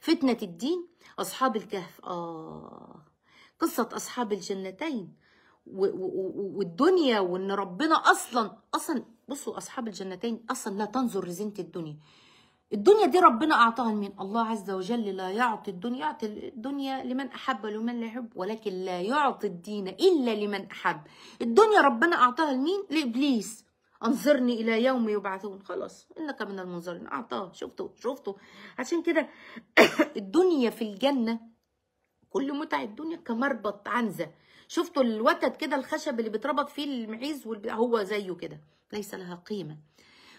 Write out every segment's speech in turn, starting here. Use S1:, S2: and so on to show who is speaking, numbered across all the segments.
S1: فتنة الدين أصحاب الكهف آه قصة أصحاب الجنتين والدنيا وان ربنا اصلا اصلا بصوا اصحاب الجنتين اصلا لا تنظر لزينه الدنيا الدنيا دي ربنا اعطاها لمين الله عز وجل لا يعطي الدنيا يعطي الدنيا لمن احب ولمن لا يحب ولكن لا يعطي الدين الا لمن احب الدنيا ربنا اعطاها لمين لابليس انظرني الى يوم يبعثون خلاص انك من المنظرين اعطاه شفته شفته عشان كده الدنيا في الجنه كل متع الدنيا كمربط عنزه شفتوا الوتد كده الخشب اللي بيتربط فيه المعيز هو زيه كده ليس لها قيمه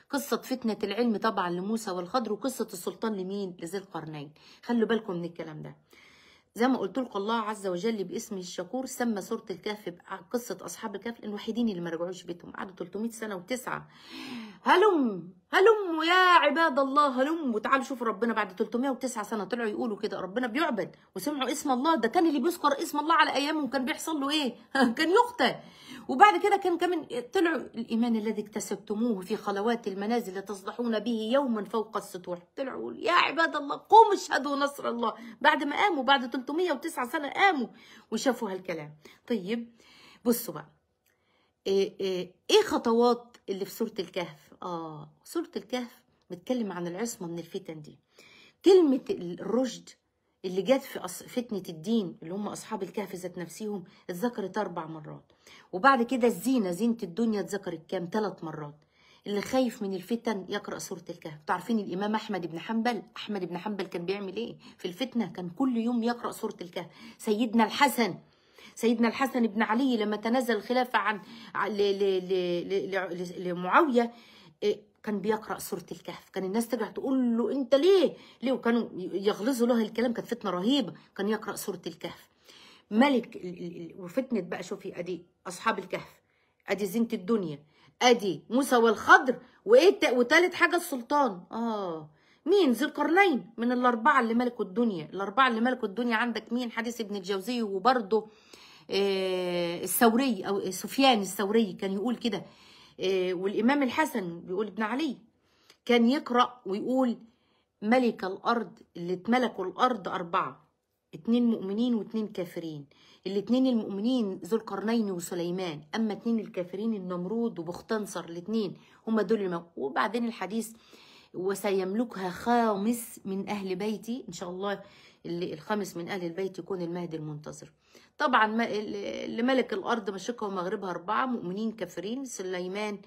S1: قصة فتنة العلم طبعا لموسى والخضر وقصة السلطان لمين؟ لذي القرنين خلوا بالكم من الكلام ده زي ما قلت لكم الله عز وجل باسمه الشكور سمى سوره الكهف قصه اصحاب الكهف الوحيدين اللي ما رجعوش بيتهم قعدوا 300 سنه وتسعه هلم هلموا يا عباد الله هلموا تعالوا شوفوا ربنا بعد 309 سنه طلعوا يقولوا كده ربنا بيعبد وسمعوا اسم الله ده كان اللي بيذكر اسم الله على ايامهم كان بيحصل له ايه كان يقتل وبعد كده كان كمان طلعوا الايمان الذي اكتسبتموه في خلوات المنازل تصدحون به يوما فوق السطوح طلعوا يا عباد الله قوموا اشهدوا نصر الله بعد ما قاموا بعد 309 سنه قاموا وشافوا هالكلام طيب بصوا بقى آه، آه، ايه خطوات اللي في سوره الكهف اه سوره الكهف بتكلم عن العصمه من الفتن دي كلمه الرشد اللي جت في فتنه الدين اللي هم اصحاب الكهف ذات نفسهم اتذكرت اربع مرات وبعد كده الزينه زينه الدنيا اتذكرت كام ثلاث مرات اللي خايف من الفتن يقرا سوره الكهف تعرفين الامام احمد بن حنبل احمد بن حنبل كان بيعمل ايه في الفتنه كان كل يوم يقرا سوره الكهف سيدنا الحسن سيدنا الحسن بن علي لما تنزل الخلافة عن لمعاوية إيه، كان بيقرأ سورة الكهف كان الناس ترجع تقول له أنت ليه ليه وكانوا يغلظوا له الكلام كانت فتنة رهيبة كان يقرأ سورة الكهف ملك وفتنة بقى شوفي أدي أصحاب الكهف أدي زينة الدنيا أدي موسى والخضر وإيه وثالث حاجة السلطان آه مين ذي القرنين من الاربعه اللي ملكوا الدنيا الاربعه اللي ملكوا الدنيا عندك مين حديث ابن الجوزي آه الثوري او سفيان الثوري كان يقول كده آه، والامام الحسن بيقول ابن علي كان يقرا ويقول ملك الارض اللي اتملكوا الارض اربعه اتنين مؤمنين واتنين كافرين الاتنين المؤمنين ذو القرنين وسليمان اما اتنين الكافرين النمرود وبختنصر الاتنين هما دول وبعدين الحديث وسيملكها خامس من أهل بيتي إن شاء الله اللي الخامس من أهل البيت يكون المهدي المنتظر طبعا اللي ملك الأرض مشرقها ومغربها أربعة مؤمنين كافرين سليمان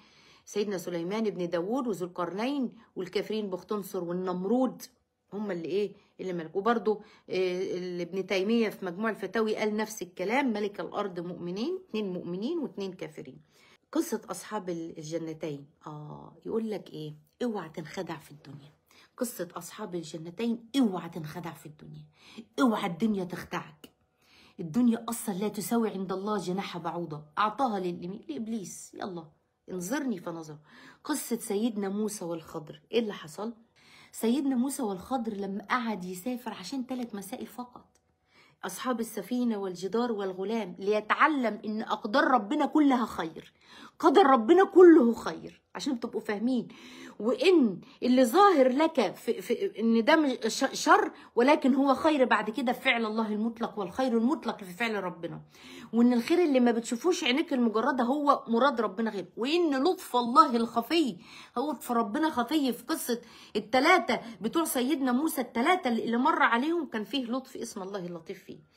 S1: سيدنا سليمان ابن داوود وذو القرنين والكافرين بختنصر والنمرود هم اللي ايه اللي ملكوا برضو إيه ابن تيميه في مجموع الفتاوي قال نفس الكلام ملك الارض مؤمنين اثنين مؤمنين واثنين كافرين قصة أصحاب الجنتين آه يقول لك إيه اوعى تنخدع في الدنيا قصة أصحاب الجنتين اوعى تنخدع في الدنيا اوعى الدنيا تخدعك الدنيا أصلا لا تساوي عند الله جناح بعوضة أعطاها لإبليس يلا انظرني فنظر قصة سيدنا موسى والخضر إيه اللي حصل؟ سيدنا موسى والخضر لما قعد يسافر عشان ثلاث مسائل فقط أصحاب السفينة والجدار والغلام ليتعلم إن أقدار ربنا كلها خير قدر ربنا كله خير عشان تبقوا فاهمين وان اللي ظاهر لك في, في ان ده شر ولكن هو خير بعد كده في فعل الله المطلق والخير المطلق في فعل ربنا وان الخير اللي ما بتشوفوش عينيك المجرده هو مراد ربنا غير وان لطف الله الخفي هو في ربنا خفي في قصه الثلاثه بتوع سيدنا موسى الثلاثه اللي مر عليهم كان فيه لطف اسم الله اللطيف فيه